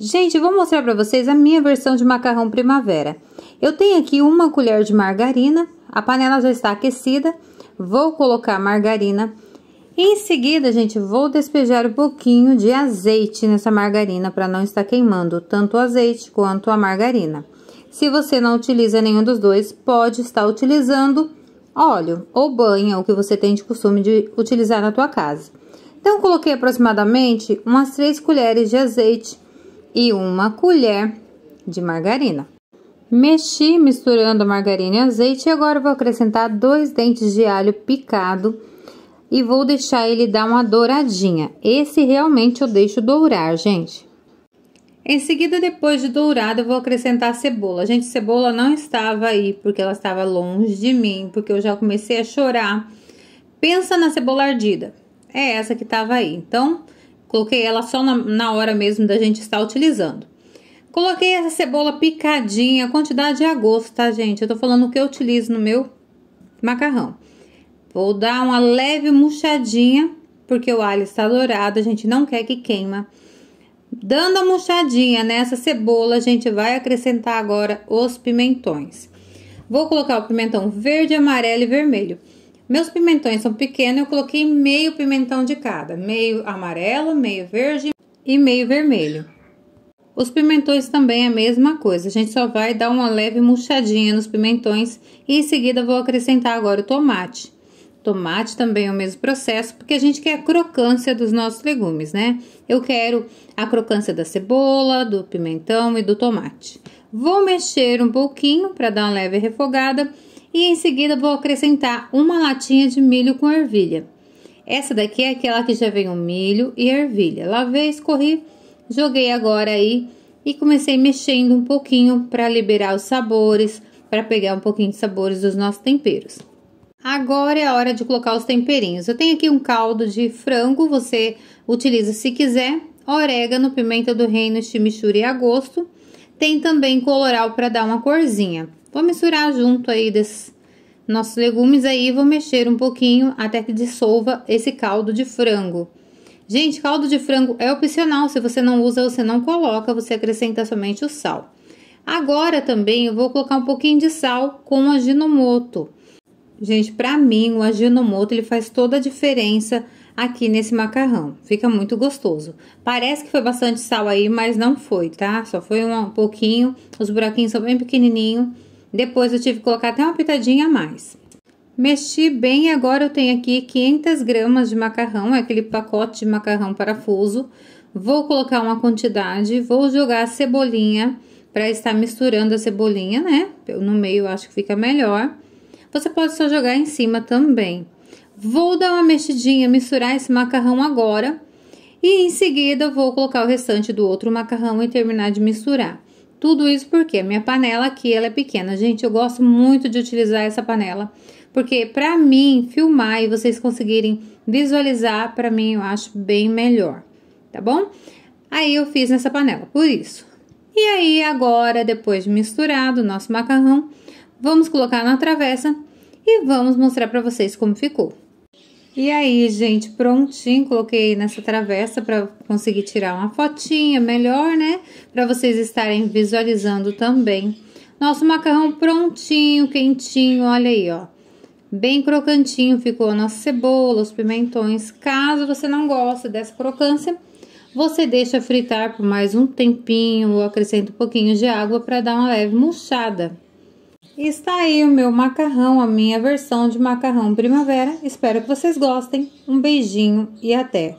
Gente, vou mostrar para vocês a minha versão de macarrão primavera. Eu tenho aqui uma colher de margarina, a panela já está aquecida, vou colocar a margarina. Em seguida, gente, vou despejar um pouquinho de azeite nessa margarina para não estar queimando tanto o azeite quanto a margarina. Se você não utiliza nenhum dos dois, pode estar utilizando óleo ou banha, o que você tem de costume de utilizar na tua casa. Então, coloquei aproximadamente umas 3 colheres de azeite e uma colher de margarina. Mexi misturando margarina e azeite e agora vou acrescentar dois dentes de alho picado e vou deixar ele dar uma douradinha. Esse realmente eu deixo dourar, gente. Em seguida, depois de dourado, eu vou acrescentar a cebola. Gente, a cebola não estava aí porque ela estava longe de mim, porque eu já comecei a chorar. Pensa na cebola ardida. É essa que estava aí. Então, Coloquei ela só na, na hora mesmo da gente estar utilizando. Coloquei essa cebola picadinha, quantidade a gosto, tá, gente? Eu tô falando o que eu utilizo no meu macarrão. Vou dar uma leve murchadinha, porque o alho está dourado, a gente não quer que queima. Dando a murchadinha nessa cebola, a gente vai acrescentar agora os pimentões. Vou colocar o pimentão verde, amarelo e vermelho. Meus pimentões são pequenos, eu coloquei meio pimentão de cada, meio amarelo, meio verde e meio vermelho. Os pimentões também é a mesma coisa, a gente só vai dar uma leve murchadinha nos pimentões e em seguida vou acrescentar agora o tomate. Tomate também é o mesmo processo, porque a gente quer a crocância dos nossos legumes, né? Eu quero a crocância da cebola, do pimentão e do tomate. Vou mexer um pouquinho para dar uma leve refogada e em seguida vou acrescentar uma latinha de milho com ervilha. Essa daqui é aquela que já vem o milho e ervilha. Lavei, escorri, joguei agora aí e comecei mexendo um pouquinho para liberar os sabores, para pegar um pouquinho de sabores dos nossos temperos. Agora é a hora de colocar os temperinhos. Eu tenho aqui um caldo de frango, você utiliza se quiser, orégano, pimenta do reino, chimichurri a gosto. Tem também coloral para dar uma corzinha. Vou misturar junto aí desses nossos legumes aí, vou mexer um pouquinho até que dissolva esse caldo de frango. Gente, caldo de frango é opcional, se você não usa, você não coloca, você acrescenta somente o sal. Agora também eu vou colocar um pouquinho de sal com moto. Gente, para mim o moto ele faz toda a diferença aqui nesse macarrão. Fica muito gostoso. Parece que foi bastante sal aí, mas não foi, tá? Só foi um pouquinho. Os buraquinhos são bem pequenininhos depois eu tive que colocar até uma pitadinha a mais. Mexi bem e agora eu tenho aqui 500 gramas de macarrão, é aquele pacote de macarrão parafuso. Vou colocar uma quantidade, vou jogar a cebolinha para estar misturando a cebolinha, né? No meio eu acho que fica melhor. Você pode só jogar em cima também. Vou dar uma mexidinha, misturar esse macarrão agora. E em seguida vou colocar o restante do outro macarrão e terminar de misturar. Tudo isso porque minha panela aqui ela é pequena. Gente, eu gosto muito de utilizar essa panela. Porque para mim, filmar e vocês conseguirem visualizar, para mim eu acho bem melhor, tá bom? Aí eu fiz nessa panela, por isso. E aí agora, depois de misturado o nosso macarrão, vamos colocar na travessa e vamos mostrar para vocês como ficou. E aí, gente, prontinho, coloquei nessa travessa para conseguir tirar uma fotinha melhor, né? Para vocês estarem visualizando também. Nosso macarrão prontinho, quentinho, olha aí, ó. Bem crocantinho ficou a nossa cebola, os pimentões. Caso você não goste dessa crocância, você deixa fritar por mais um tempinho ou acrescenta um pouquinho de água para dar uma leve murchada. E está aí o meu macarrão, a minha versão de macarrão primavera. Espero que vocês gostem. Um beijinho e até!